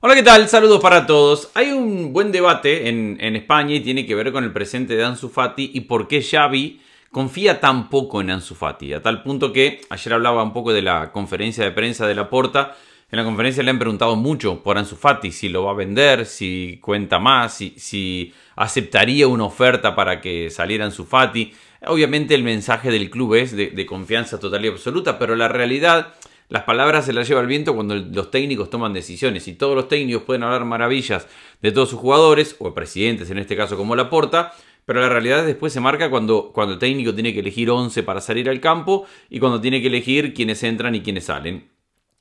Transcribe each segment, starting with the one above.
Hola, ¿qué tal? Saludos para todos. Hay un buen debate en, España y tiene que ver con el presente de Ansu Fati y por qué Xavi confía tan poco en Ansu Fati. A tal punto que ayer hablaba un poco de la conferencia de prensa de la Porta. En la conferencia le han preguntado mucho por Ansu Fati, si lo va a vender, si cuenta más, si, si aceptaría una oferta para que saliera Ansu Fati. Obviamente el mensaje del club es de confianza total y absoluta, pero la realidad las palabras se las lleva el viento cuando los técnicos toman decisiones y todos los técnicos pueden hablar maravillas de todos sus jugadores o presidentes en este caso como la porta, pero la realidad después se marca cuando, cuando el técnico tiene que elegir 11 para salir al campo y cuando tiene que elegir quiénes entran y quiénes salen.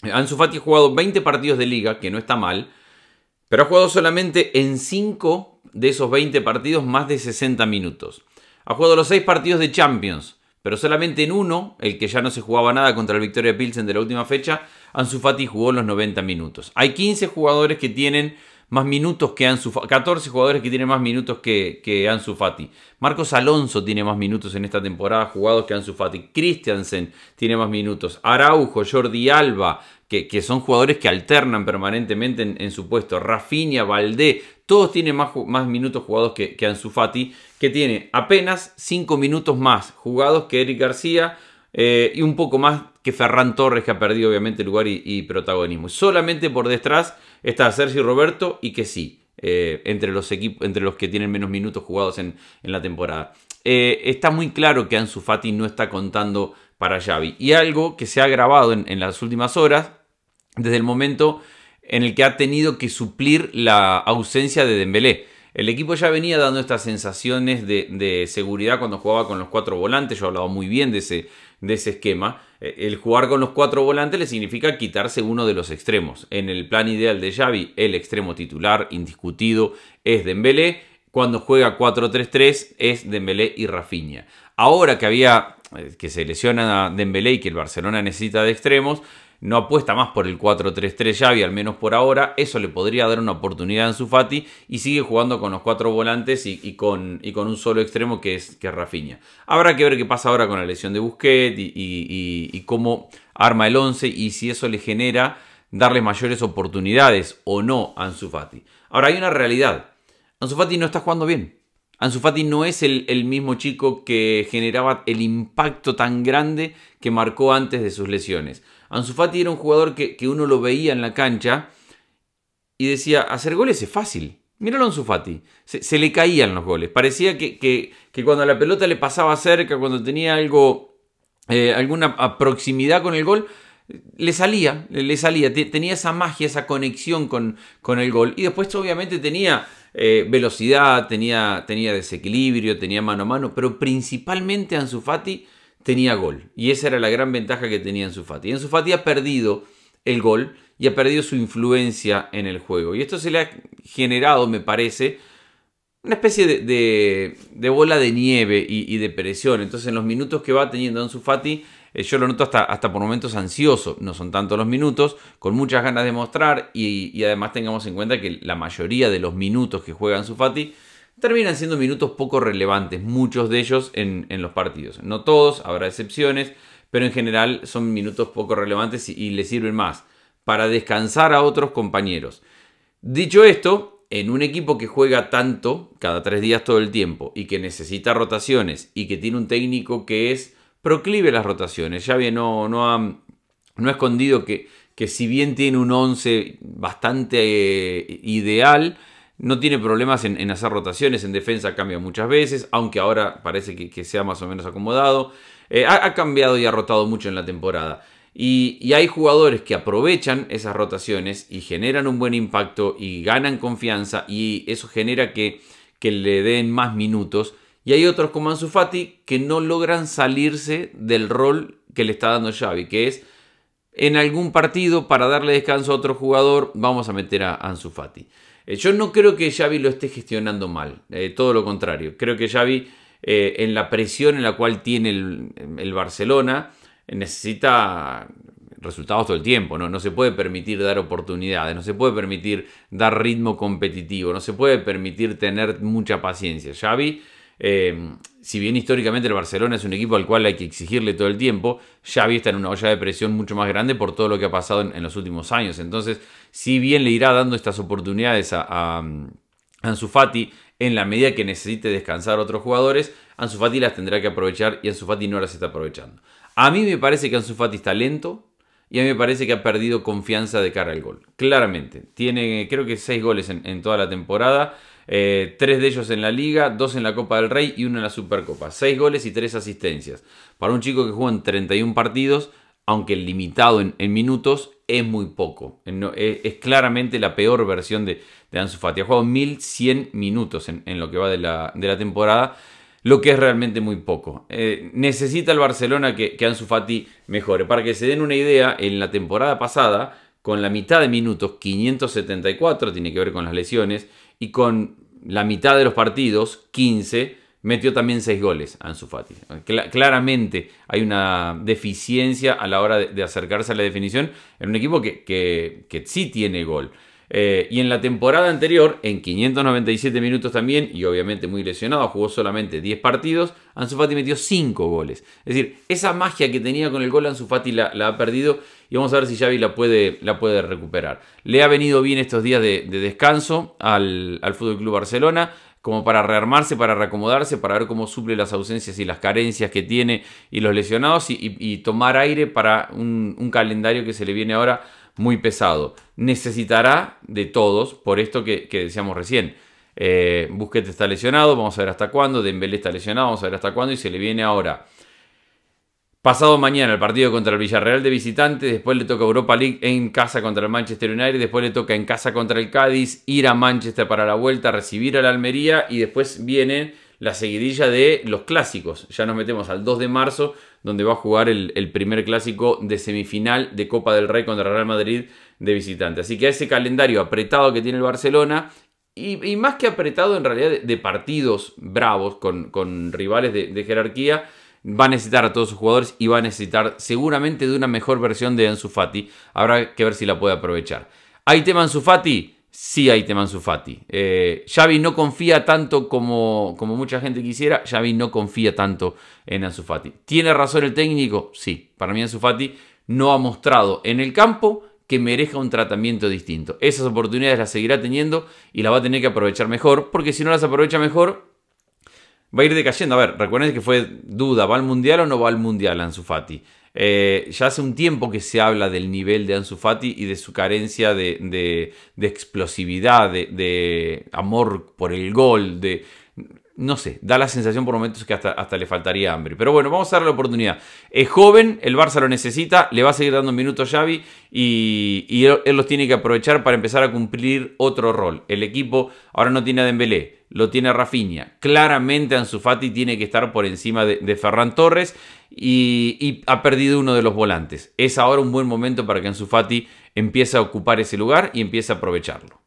Ansu ha jugado 20 partidos de liga, que no está mal, pero ha jugado solamente en 5 de esos 20 partidos más de 60 minutos. Ha jugado los 6 partidos de Champions, pero solamente en uno, el que ya no se jugaba nada contra el Victoria Pilsen de la última fecha, Ansu Fati jugó los 90 minutos. Hay 15 jugadores que tienen más minutos que Ansu Fati, 14 jugadores que tienen más minutos que, que Ansu Fati. Marcos Alonso tiene más minutos en esta temporada jugados que Ansu Fati. Christiansen tiene más minutos. Araujo, Jordi Alba, que, que son jugadores que alternan permanentemente en, su puesto. Rafinha, Valdé, todos tienen más, más minutos jugados que, que Ansu Fati que tiene apenas 5 minutos más jugados que Eric García eh, y un poco más que Ferran Torres, que ha perdido obviamente lugar y, y protagonismo. Solamente por detrás está Sergio Roberto y que sí, eh, entre, los equipos, entre los que tienen menos minutos jugados en, la temporada. Eh, está muy claro que Ansu Fati no está contando para Xavi. Y algo que se ha grabado en, en las últimas horas, desde el momento en el que ha tenido que suplir la ausencia de Dembélé. El equipo ya venía dando estas sensaciones de, seguridad cuando jugaba con los cuatro volantes. Yo hablaba muy bien de ese, de ese esquema. Eh, el jugar con los cuatro volantes le significa quitarse uno de los extremos. En el plan ideal de Xavi, el extremo titular indiscutido es Dembélé. Cuando juega 4-3-3 es Dembélé y Rafinha. Ahora que había eh, que se lesiona a Dembélé y que el Barcelona necesita de extremos, no apuesta más por el 4-3-3 Xavi, al menos por ahora, eso le podría dar una oportunidad a Ansu Fati y sigue jugando con los cuatro volantes y, con, un solo extremo que es, que Habrá que ver qué pasa ahora con la lesión de Busquets y, cómo arma el 11 y si eso le genera darle mayores oportunidades o no a Ansu Fati. Ahora hay una realidad, Ansu Fati no está jugando bien. Ansu Fati no es el, mismo chico que generaba el impacto tan grande que marcó antes de sus lesiones. Ansu era un jugador que, uno lo veía en la cancha y decía, hacer goles es fácil. Míralo a Ansu Se, le caían los goles. Parecía que, cuando la pelota le pasaba cerca, cuando tenía algo, eh, alguna proximidad con el gol, le salía, le salía, tenía esa magia, esa conexión con, con el gol. Y después obviamente tenía eh, velocidad, tenía, tenía, desequilibrio, tenía mano a mano, pero principalmente Ansu Fati tenía gol. Y esa era la gran ventaja que tenía su Fati. su Fati ha perdido el gol y ha perdido su influencia en el juego. Y esto se le ha generado, me parece, una especie de, bola de nieve y, de presión. Entonces, en los minutos que va teniendo su Fati, eh, yo lo noto hasta, hasta por momentos ansioso. No son tantos los minutos, con muchas ganas de mostrar. Y, además tengamos en cuenta que la mayoría de los minutos que juega en Fati terminan siendo minutos poco relevantes, muchos de ellos en, los partidos. No todos, habrá excepciones, pero en general son minutos poco relevantes y, le sirven más para descansar a otros compañeros. Dicho esto, en un equipo que juega tanto, cada tres días todo el tiempo, y que necesita rotaciones, y que tiene un técnico que es proclive a las rotaciones, ya bien, no, no, ha, escondido que, que si bien tiene un 11 bastante eh, ideal, no tiene problemas en, hacer rotaciones, en defensa cambia muchas veces, aunque ahora parece que, sea más o menos acomodado. Eh, ha, cambiado y ha rotado mucho en la temporada. Y, hay jugadores que aprovechan esas rotaciones y generan un buen impacto y ganan confianza y eso genera que, que le den más minutos. Y hay otros como Ansu Fati que no logran salirse del rol que le está dando Xavi, que es en algún partido para darle descanso a otro jugador, vamos a meter a Ansu Fati. Eh, yo no creo que Xavi lo esté gestionando mal, eh, todo lo contrario. Creo que Xavi, eh, en la presión en la cual tiene el, Barcelona, necesita resultados todo el tiempo, ¿no? No se puede permitir dar oportunidades, no se puede permitir dar ritmo competitivo, no se puede permitir tener mucha paciencia. Xavi si bien históricamente el Barcelona es un equipo al cual hay que exigirle todo el tiempo, Xavi está en una olla de presión mucho más grande por todo lo que ha pasado en, los últimos años. Entonces, si bien le irá dando estas oportunidades a, a, mm, Ansu Fati en la medida que necesite descansar a otros jugadores, Ansu Fati las tendrá que aprovechar y Ansu Fati no las está aprovechando. A mí me parece que Ansu Fati está lento y a mí me parece que ha perdido confianza de cara al gol. Claramente, tiene creo que seis goles en toda la temporada. Eh, tres de ellos en la liga, dos en la Copa del Rey y uno en la Supercopa. Seis goles y tres asistencias. Para un chico que juega en 31 partidos, aunque limitado en, minutos, es muy poco. Eh, eh, es, claramente la peor versión de, de Ansu Fati. Ha jugado 1100 minutos en, lo que va de la, temporada, lo que es realmente muy poco. necesita el Barcelona que, que Ansu Fati mejore. Para que se den una idea, en la temporada pasada, con la mitad de minutos, 574, tiene que ver con las lesiones, y con la mitad de los partidos, 15, metió también 6 goles Ansu Fati. claramente hay una deficiencia a la hora de, acercarse a la definición en un equipo que, que sí tiene gol. Eh, y en la temporada anterior, en 597 minutos también, y obviamente muy lesionado, jugó solamente 10 partidos, Ansu Fati metió 5 goles. Es decir, esa magia que tenía con el gol Ansu Fati la, ha perdido y vamos a ver si Xavi la puede, la puede recuperar. Le ha venido bien estos días de, descanso al, al Fútbol Club Barcelona, como para rearmarse, para reacomodarse, para ver cómo suple las ausencias y las carencias que tiene y los lesionados y, tomar aire para un calendario que se le viene ahora muy pesado. Necesitará de todos, por esto que, decíamos recién. Eh, Busquete está lesionado, vamos a ver hasta cuándo. Dembélé está lesionado, vamos a ver hasta cuándo. Y se le viene ahora. Pasado mañana el partido contra el Villarreal de visitante, después le toca Europa League en casa contra el Manchester United, después le toca en casa contra el Cádiz, ir a Manchester para la vuelta, recibir a la Almería y después viene la seguidilla de los clásicos. Ya nos metemos al 2 de marzo donde va a jugar el, primer clásico de semifinal de Copa del Rey contra Real Madrid de visitante. Así que ese calendario apretado que tiene el Barcelona, y, más que apretado en realidad de, partidos bravos con, rivales de, de jerarquía, va a necesitar a todos sus jugadores y va a necesitar seguramente de una mejor versión de Ansu Fati. Habrá que ver si la puede aprovechar. Hay tema Ansu Fati sí hay teman Fati. Eh, Xavi no confía tanto como, como mucha gente quisiera. Xavi no confía tanto en Anzufati. ¿Tiene razón el técnico? Sí. Para mí Anzufati no ha mostrado en el campo que merezca un tratamiento distinto. Esas oportunidades las seguirá teniendo y las va a tener que aprovechar mejor, porque si no las aprovecha mejor, va a ir decayendo. A ver, recuerden que fue duda, ¿va al Mundial o no va al Mundial Anzufati? Eh, ya hace un tiempo que se habla del nivel de Ansu Fati y de su carencia de, explosividad, de, de amor por el gol, de no sé, da la sensación por momentos que hasta, le faltaría hambre. Pero bueno, vamos a darle la oportunidad. Es joven, el Barça lo necesita, le va a seguir dando minutos a Xavi y, él, los tiene que aprovechar para empezar a cumplir otro rol. El equipo ahora no tiene a Dembélé, lo tiene a Rafinha. Claramente Ansu Fati tiene que estar por encima de, Ferran Torres y, y, ha perdido uno de los volantes. Es ahora un buen momento para que Ansu Fati empiece a ocupar ese lugar y empiece a aprovecharlo.